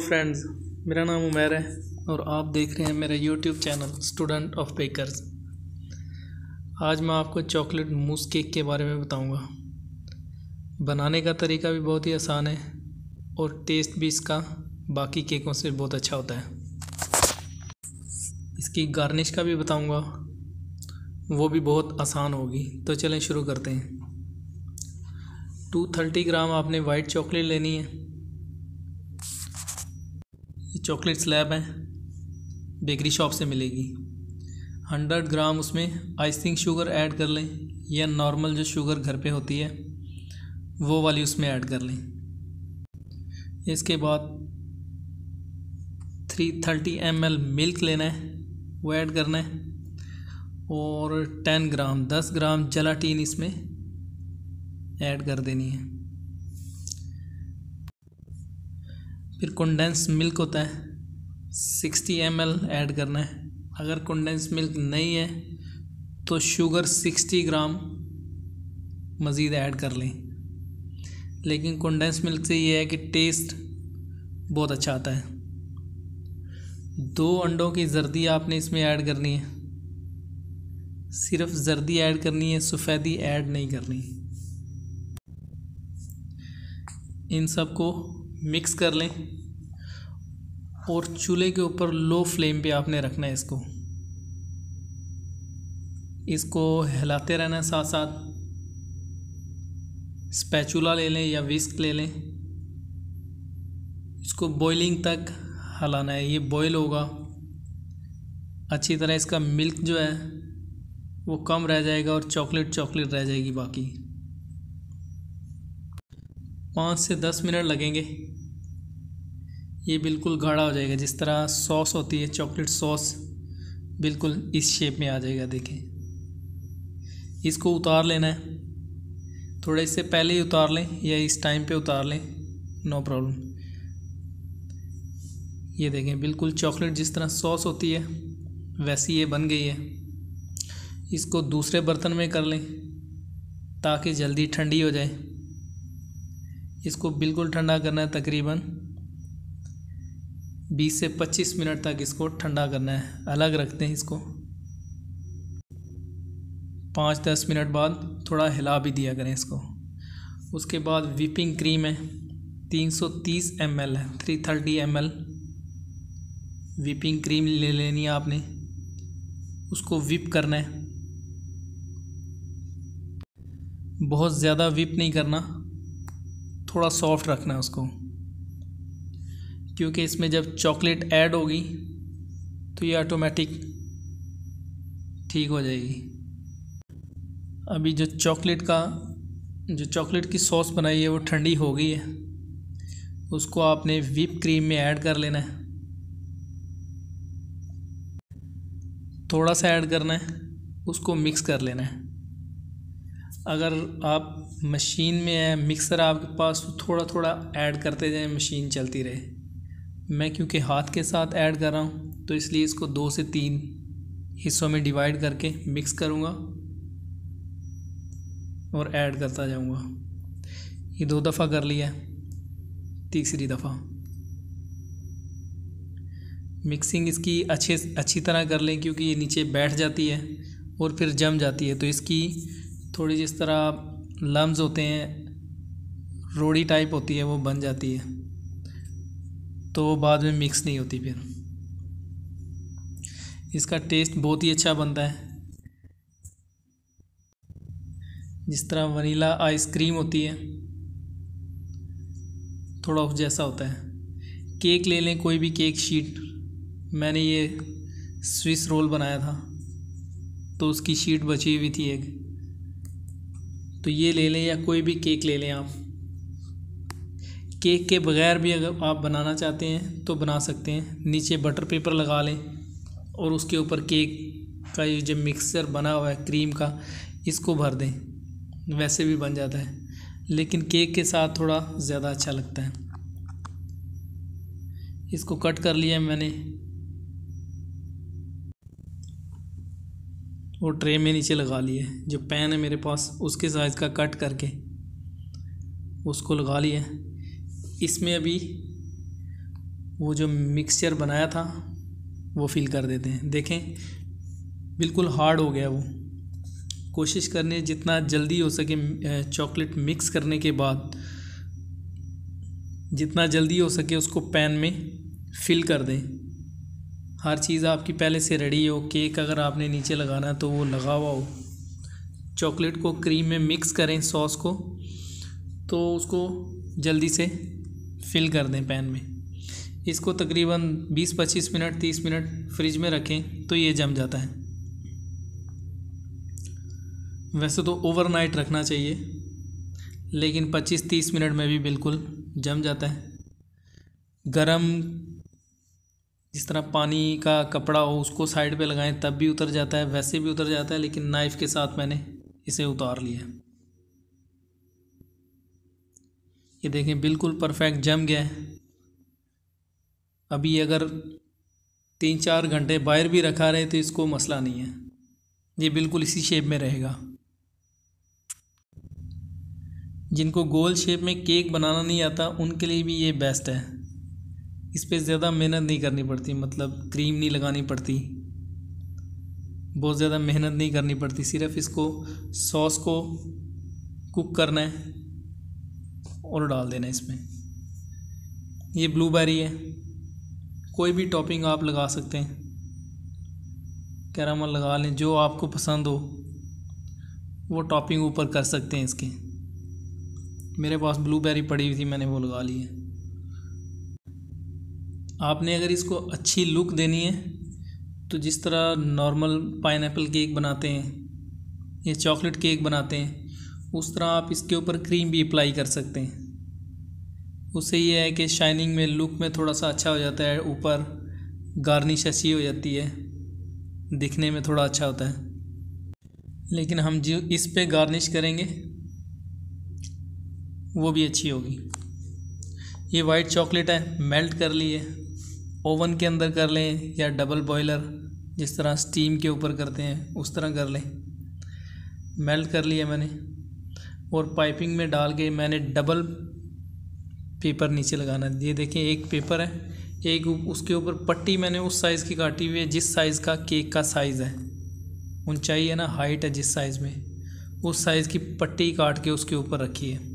Friends मेरा नाम उमेर है और आप देख रहे हैं मेरा YouTube channel student of bakers आज मैं आपको चॉकलेट मूस केक के बारे में बताऊंगा। बनाने का तरीका भी बहुत ही आसान है और टेस्ट भी इसका बाकी केकों से बहुत अच्छा होता है इसकी गार्निश का भी बताऊंगा, वो भी बहुत आसान होगी तो चलें शुरू करते हैं टू ग्राम आपने वाइट चॉकलेट लेनी है चॉकलेट स्लैब है बेकरी शॉप से मिलेगी हंड्रेड ग्राम उसमें आइसिंग शुगर ऐड कर लें या नॉर्मल जो शुगर घर पे होती है वो वाली उसमें ऐड कर लें इसके बाद three thirty M L milk लेना है वो ऐड करना है और टेन ग्राम दस ग्राम जलाटीन इसमें ऐड कर देनी है फिर कंडेंस मिल्क होता है सिक्सटी एम एल ऐड करना है अगर कंडेंस मिल्क नहीं है तो शुगर सिक्सटी ग्राम मज़ीद ऐड कर लें लेकिन कंडेंस मिल्क से ये है कि टेस्ट बहुत अच्छा आता है दो अंडों की जर्दी आपने इसमें ऐड करनी है सिर्फ जर्दी ऐड करनी है सफ़ेदी ऐड नहीं करनी इन सबको मिक्स कर लें और चूल्हे के ऊपर लो फ्लेम पे आपने रखना है इसको इसको हिलाते रहना है साथ साथ स्पैचूला ले लें या विस्क ले लें इसको बॉइलिंग तक हलाना है ये बॉयल होगा अच्छी तरह इसका मिल्क जो है वो कम रह जाएगा और चॉकलेट चॉकलेट रह जाएगी बाकी पाँच से दस मिनट लगेंगे ये बिल्कुल गाढ़ा हो जाएगा जिस तरह सॉस होती है चॉकलेट सॉस बिल्कुल इस शेप में आ जाएगा देखें इसको उतार लेना है थोड़ा इससे पहले ही उतार लें या इस टाइम पे उतार लें नो प्रॉब्लम ये देखें बिल्कुल चॉकलेट जिस तरह सॉस होती है वैसी ये बन गई है इसको दूसरे बर्तन में कर लें ताकि जल्दी ठंडी हो जाए इसको बिल्कुल ठंडा करना है तकरीबन 20 से 25 मिनट तक इसको ठंडा करना है अलग रखते हैं इसको पाँच दस मिनट बाद थोड़ा हिला भी दिया करें इसको उसके बाद विपिंग क्रीम है 330 ml है 330 ml विपिंग क्रीम ले लेनी है आपने उसको विप करना है बहुत ज़्यादा विप नहीं करना थोड़ा सॉफ्ट रखना है उसको क्योंकि इसमें जब चॉकलेट ऐड होगी तो ये ऑटोमेटिक ठीक हो जाएगी अभी जो चॉकलेट का जो चॉकलेट की सॉस बनाई है वो ठंडी हो गई है उसको आपने विप क्रीम में ऐड कर लेना है थोड़ा सा ऐड करना है उसको मिक्स कर लेना है अगर आप मशीन में है मिक्सर आपके पास तो थोड़ा थोड़ा ऐड करते जाएं मशीन चलती रहे मैं क्योंकि हाथ के साथ ऐड कर रहा हूँ तो इसलिए इसको दो से तीन हिस्सों में डिवाइड करके मिक्स करूँगा और ऐड करता जाऊँगा ये दो दफ़ा कर लिया है तीसरी दफ़ा मिक्सिंग इसकी अच्छे अच्छी तरह कर लें क्योंकि ये नीचे बैठ जाती है और फिर जम जाती है तो इसकी थोड़ी जिस तरह लम्ब होते हैं रोड़ी टाइप होती है वो बन जाती है तो बाद में मिक्स नहीं होती फिर इसका टेस्ट बहुत ही अच्छा बनता है जिस तरह वनीला आइसक्रीम होती है थोड़ा उस जैसा होता है केक ले लें कोई भी केक शीट मैंने ये स्विस रोल बनाया था तो उसकी शीट बची हुई थी एक तो ये ले लें या कोई भी केक ले लें आप केक के बगैर भी अगर आप बनाना चाहते हैं तो बना सकते हैं नीचे बटर पेपर लगा लें और उसके ऊपर केक का ये जो मिक्सचर बना हुआ है क्रीम का इसको भर दें वैसे भी बन जाता है लेकिन केक के साथ थोड़ा ज़्यादा अच्छा लगता है इसको कट कर लिया मैंने और ट्रे में नीचे लगा लिए जो पैन है मेरे पास उसके साइज़ का कट करके उसको लगा लिया इसमें अभी वो जो मिक्सचर बनाया था वो फिल कर देते हैं देखें बिल्कुल हार्ड हो गया वो कोशिश करने जितना जल्दी हो सके चॉकलेट मिक्स करने के बाद जितना जल्दी हो सके उसको पैन में फिल कर दें हर चीज़ आपकी पहले से रेडी हो केक अगर आपने नीचे लगाना है तो वो लगा हुआ हो चॉकलेट को क्रीम में मिक्स करें सॉस को तो उसको जल्दी से फिल कर दें पैन में इसको तकरीबन 20-25 मिनट 30 मिनट फ्रिज में रखें तो ये जम जाता है वैसे तो ओवरनाइट रखना चाहिए लेकिन 25-30 मिनट में भी बिल्कुल जम जाता है गरम जिस तरह पानी का कपड़ा हो उसको साइड पे लगाएं तब भी उतर जाता है वैसे भी उतर जाता है लेकिन नाइफ़ के साथ मैंने इसे उतार लिया ये देखें बिल्कुल परफेक्ट जम गया है अभी अगर तीन चार घंटे बाहर भी रखा रहे तो इसको मसला नहीं है ये बिल्कुल इसी शेप में रहेगा जिनको गोल शेप में केक बनाना नहीं आता उनके लिए भी ये बेस्ट है इस पर ज़्यादा मेहनत नहीं करनी पड़ती मतलब क्रीम नहीं लगानी पड़ती बहुत ज़्यादा मेहनत नहीं करनी पड़ती सिर्फ इसको सॉस को कुक करना है और डाल देना इसमें ये ब्लूबेरी है कोई भी टॉपिंग आप लगा सकते हैं कैरामल लगा लें जो आपको पसंद हो वो टॉपिंग ऊपर कर सकते हैं इसके मेरे पास ब्लूबेरी पड़ी हुई थी मैंने वो लगा ली है आपने अगर इसको अच्छी लुक देनी है तो जिस तरह नॉर्मल पाइन केक बनाते हैं या चॉकलेट केक बनाते हैं उस तरह आप इसके ऊपर क्रीम भी अप्लाई कर सकते हैं उससे ये है कि शाइनिंग में लुक में थोड़ा सा अच्छा हो जाता है ऊपर गार्निश अच्छी हो जाती है दिखने में थोड़ा अच्छा होता है लेकिन हम जो इस पे गार्निश करेंगे वो भी अच्छी होगी ये वाइट चॉकलेट है मेल्ट कर लिए ओवन के अंदर कर लें या डबल बॉयलर जिस तरह स्टीम के ऊपर करते हैं उस तरह कर लें मेल्ट कर लिया मैंने और पाइपिंग में डाल के मैंने डबल पेपर नीचे लगाना ये देखें एक पेपर है एक उसके ऊपर पट्टी मैंने उस साइज़ की काटी हुई है जिस साइज़ का केक का साइज़ है ऊंचाई है ना हाइट है जिस साइज़ में उस साइज़ की पट्टी काट के उसके ऊपर रखी है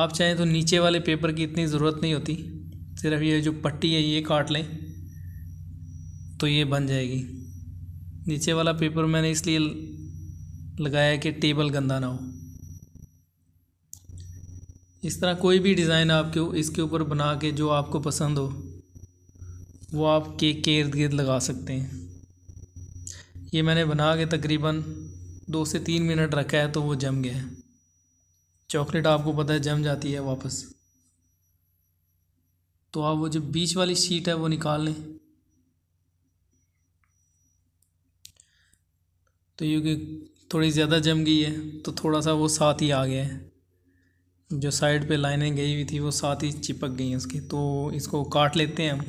आप चाहें तो नीचे वाले पेपर की इतनी ज़रूरत नहीं होती सिर्फ ये जो पट्टी है ये काट लें तो ये बन जाएगी नीचे वाला पेपर मैंने इसलिए लगाया कि टेबल गंदा ना हो इस तरह कोई भी डिज़ाइन आपके इसके ऊपर बना के जो आपको पसंद हो वो आप केक के इर्द गिर्द लगा सकते हैं ये मैंने बना के तकरीबन दो से तीन मिनट रखा है तो वो जम गया है चॉकलेट आपको पता है जम जाती है वापस तो आप वो जो बीच वाली शीट है वो निकाल लें तो क्योंकि थोड़ी ज़्यादा जम गई है तो थोड़ा सा वो साथ ही आ गया है जो साइड पे लाइनें गई हुई थी वो साथ ही चिपक गई हैं उसकी तो इसको काट लेते हैं हम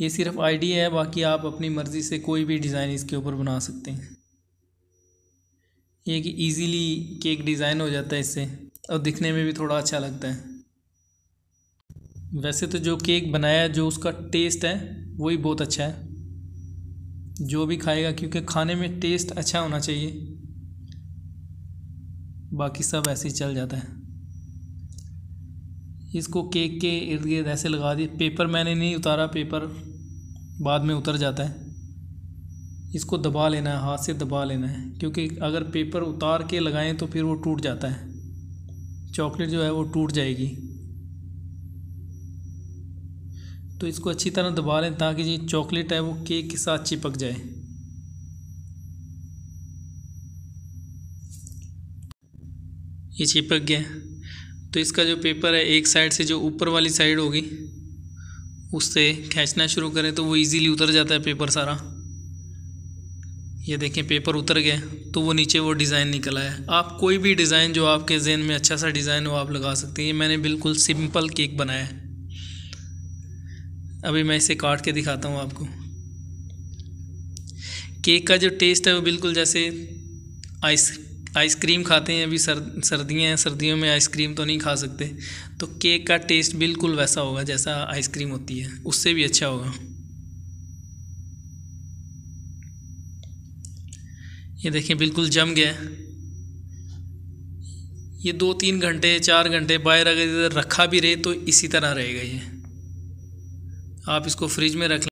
ये सिर्फ आइडिया है बाकी आप अपनी मर्ज़ी से कोई भी डिज़ाइन इसके ऊपर बना सकते हैं ये कि इजीली केक डिज़ाइन हो जाता है इससे और दिखने में भी थोड़ा अच्छा लगता है वैसे तो जो केक बनाया जो उसका टेस्ट है वही बहुत अच्छा है जो भी खाएगा क्योंकि खाने में टेस्ट अच्छा होना चाहिए बाकी सब ऐसे ही चल जाता है इसको केक के इर्द गिर्द ऐसे लगा दिए पेपर मैंने नहीं उतारा पेपर बाद में उतर जाता है इसको दबा लेना है हाथ से दबा लेना है क्योंकि अगर पेपर उतार के लगाएं तो फिर वो टूट जाता है चॉकलेट जो है वो टूट जाएगी तो इसको अच्छी तरह दबा लें ताकि जो चॉकलेट है वो केक के साथ चिपक जाए ये चिपक गया तो इसका जो पेपर है एक साइड से जो ऊपर वाली साइड होगी उससे खींचना शुरू करें तो वो इजीली उतर जाता है पेपर सारा ये देखें पेपर उतर गया तो वो नीचे वो डिज़ाइन निकल आया आप कोई भी डिज़ाइन जो आपके जहन में अच्छा सा डिज़ाइन हो आप लगा सकते हैं ये मैंने बिल्कुल सिंपल केक बनाया है अभी मैं इसे काट के दिखाता हूँ आपको केक का जो टेस्ट है वो बिल्कुल जैसे आइस आइसक्रीम खाते हैं अभी सर सर्दियाँ हैं सर्दियों में आइसक्रीम तो नहीं खा सकते तो केक का टेस्ट बिल्कुल वैसा होगा जैसा आइसक्रीम होती है उससे भी अच्छा होगा ये देखें बिल्कुल जम गया ये दो तीन घंटे चार घंटे बाहर अगर इधर रखा भी रहे तो इसी तरह रहेगा ये आप इसको फ्रिज में रख